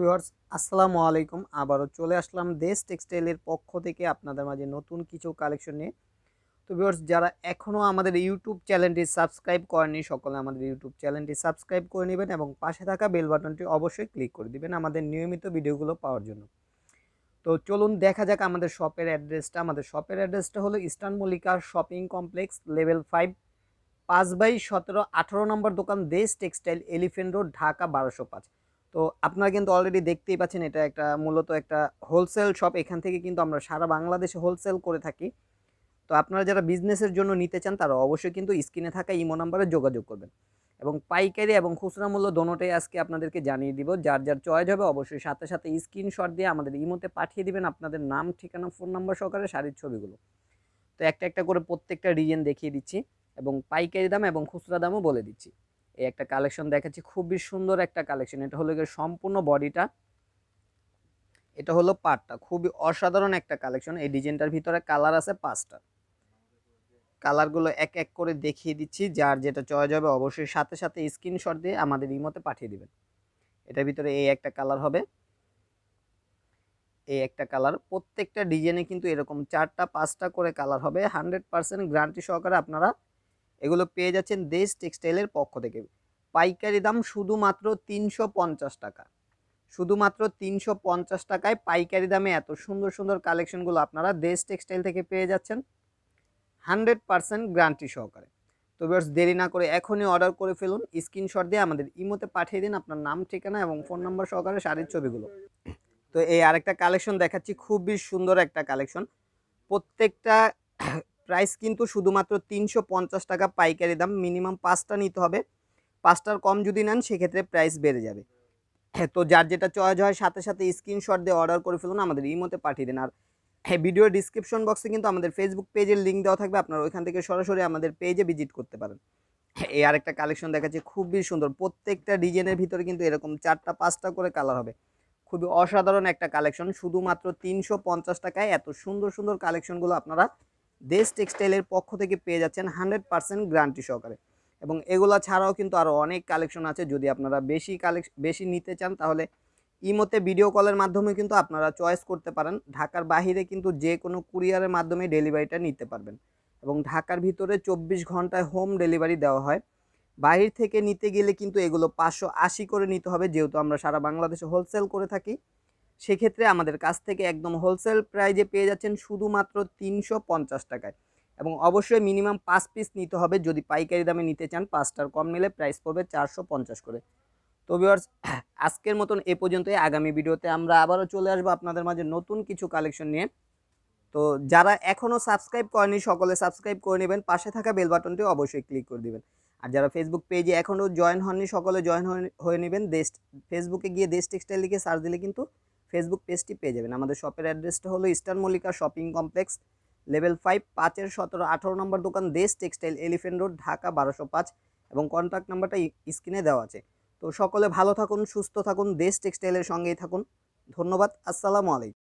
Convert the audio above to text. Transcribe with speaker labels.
Speaker 1: viewers আসসালামু আলাইকুম আবারও চলে আসলাম দেশ টেক্সটাইলের পক্ষ থেকে আপনাদের মাঝে নতুন কিছু কালেকশন নিয়ে তো ভিউয়ার্স যারা এখনও আমাদের ইউটিউব চ্যানেলটি সাবস্ক্রাইব করেনি সকলে আমাদের ইউটিউব চ্যানেলটি সাবস্ক্রাইব করে নেবেন এবং পাশে থাকা বেল বাটনটি অবশ্যই ক্লিক করে দিবেন আমাদের নিয়মিত ভিডিওগুলো পাওয়ার জন্য তো চলুন দেখা যাক আমাদের শপের অ্যাড্রেসটা আমাদের শপের অ্যাড্রেসটা হলো ইস্টার্ন মল্লিকার শপিং কমপ্লেক্স লেভেল ফাইভ পাঁচ বাই সতেরো আঠারো নম্বর দোকান দেশ টেক্সটাইল এলিফেন্ট রোড ঢাকা বারোশো পাঁচ তো আপনারা কিন্তু অলরেডি দেখতেই পাচ্ছেন এটা একটা মূলত একটা হোলসেল শপ এখান থেকে কিন্তু আমরা সারা বাংলাদেশে হোলসেল করে থাকি তো আপনারা যারা বিজনেসের জন্য নিতে চান তারা অবশ্যই কিন্তু স্ক্রিনে থাকা ইমো নাম্বারে যোগাযোগ করবেন এবং পাইকারি এবং খুচরা মূল্য দোনোটাই আজকে আপনাদেরকে জানিয়ে দিব যার যার চয়েস হবে অবশ্যই সাথে সাথে স্ক্রিনশট দিয়ে আমাদের ইমোতে পাঠিয়ে দিবেন আপনাদের নাম ঠিকানা ফোন নাম্বার সহকারে শাড়ির ছবিগুলো তো একটা একটা করে প্রত্যেকটা রিজেন দেখিয়ে দিচ্ছি এবং পাইকারি দাম এবং খুচরা দামও বলে দিচ্ছি এই একটা কালেকশন দেখাচ্ছি খুবই সুন্দর একটা কালেকশন এটা হলো সম্পূর্ণ বডিটা এটা হলো পাটটা খুবই অসাধারণ একটা কালেকশন এই ডিজাইনটার ভিতরে কালার আছে পাঁচটা কালারগুলো এক এক করে দেখিয়ে দিচ্ছি যার যেটা চয়েস হবে অবশ্যই সাথে সাথে স্ক্রিনশট দিয়ে আমাদের ইমতে পাঠিয়ে দিবেন এটার ভিতরে এই একটা কালার হবে এই একটা কালার প্রত্যেকটা ডিজাইনে কিন্তু এরকম চারটা পাঁচটা করে কালার হবে হান্ড্রেড পার্সেন্ট গ্যারান্টি সহকারে আপনারা এগুলো পেয়ে যাচ্ছেন দেশ টেক্সটাইলের পক্ষ থেকে পাইকারি দাম শুধুমাত্র তিনশো পঞ্চাশ টাকা শুধুমাত্র তিনশো পঞ্চাশ টাকায় পাইকারি দামে এত সুন্দর সুন্দর কালেকশনগুলো আপনারা দেশ টেক্সটাইল থেকে পেয়ে যাচ্ছেন হান্ড্রেড পারসেন্ট গ্রান্টি সহকারে তো বিয়ার্স দেরি না করে এখনই অর্ডার করে ফেলুন স্ক্রিনশট দিয়ে আমাদের ইমোতে পাঠিয়ে দিন আপনার নাম ঠিকানা এবং ফোন নাম্বার সহকারে শাড়ির ছবিগুলো তো এই আরেকটা কালেকশন দেখাচ্ছি খুবই সুন্দর একটা কালেকশন প্রত্যেকটা প্রাইস কিন্তু শুধুমাত্র তিনশো পঞ্চাশ টাকা পাইকারি দাম মিনিমাম পাঁচটা নিতে হবে পাঁচটার কম যদি নেন সেক্ষেত্রে প্রাইস বেড়ে যাবে হ্যাঁ তো যার যেটা চয়েস হয় সাথে সাথে স্ক্রিনশট দিয়ে অর্ডার করে ফেলুন আমাদের ইমোতে পাঠিয়ে দিন আর হ্যাঁ ভিডিও ডিসক্রিপশন বক্সে কিন্তু আমাদের ফেসবুক পেজের লিঙ্ক দেওয়া থাকবে আপনারা ওইখান থেকে সরাসরি আমাদের পেজে ভিজিট করতে পারেন হ্যাঁ, এই আরেকটা কালেকশন দেখাচ্ছে খুবই সুন্দর প্রত্যেকটা ডিজাইনের ভিতরে কিন্তু এরকম চারটা পাঁচটা করে কালার হবে খুবই অসাধারণ একটা কালেকশন শুধুমাত্র তিনশো টাকায় এত সুন্দর সুন্দর কালেকশনগুলো আপনারা দেশ টেক্সটাইলের পক্ষ থেকে পেয়ে যাচ্ছেন হান্ড্রেড পার্সেন্ট গ্যারান্টি সহকারে এবং এগুলো ছাড়াও কিন্তু আরও অনেক কালেকশন আছে যদি আপনারা বেশি কালেক বেশি নিতে চান তাহলে ইমোতে ভিডিও কলের মাধ্যমে কিন্তু আপনারা চয়েস করতে পারেন ঢাকার বাহিরে কিন্তু যে কোনো কুরিয়ারের মাধ্যমে ডেলিভারিটা নিতে পারবেন এবং ঢাকার ভিতরে চব্বিশ ঘন্টায় হোম ডেলিভারি দেওয়া হয় বাহির থেকে নিতে গেলে কিন্তু এগুলো পাঁচশো আশি করে নিতে হবে যেহেতু আমরা সারা বাংলাদেশে হোলসেল করে থাকি সেক্ষেত্রে আমাদের কাছ থেকে একদম হোলসেল প্রাইজে পেয়ে যাচ্ছেন শুধুমাত্র তিনশো পঞ্চাশ টাকায় এবং অবশ্যই মিনিমাম পাঁচ পিস নিতে হবে যদি পাইকারি দামে নিতে চান পাঁচটার কম নিলে প্রাইস পড়বে চারশো পঞ্চাশ করে তো ভিওর্স আজকের মতন এ পর্যন্তই আগামী ভিডিওতে আমরা আবারও চলে আসবো আপনাদের মাঝে নতুন কিছু কালেকশন নিয়ে তো যারা এখনও সাবস্ক্রাইব করেনি সকলে সাবস্ক্রাইব করে নেবেন পাশে থাকা বেল বাটনটি অবশ্যই ক্লিক করে দেবেন আর যারা ফেসবুক পেজে এখনও জয়েন হননি সকলে জয়েন হয়ে নেবেন দেশ ফেসবুকে গিয়ে দেশ টেক্সটাইল লিখে সার্চ দিলে কিন্তু ফেসবুক পেজটি পেয়ে যাবেন আমাদের শপের অ্যাড্রেসটা হলো Eastern Mallika shopping complex level five পাঁচের সতেরো আঠেরো নম্বর দোকান দেশ টেক্সটাইল এলিফেন্ট রোড ঢাকা বারোশো পাঁচ এবং কন্ট্যাক্ট নাম্বারটা স্ক্রিনে দেওয়া আছে তো সকলে ভালো থাকুন সুস্থ থাকুন দেশ টেক্সটাইলের সঙ্গেই থাকুন ধন্যবাদ আসসালামু আলাইকুম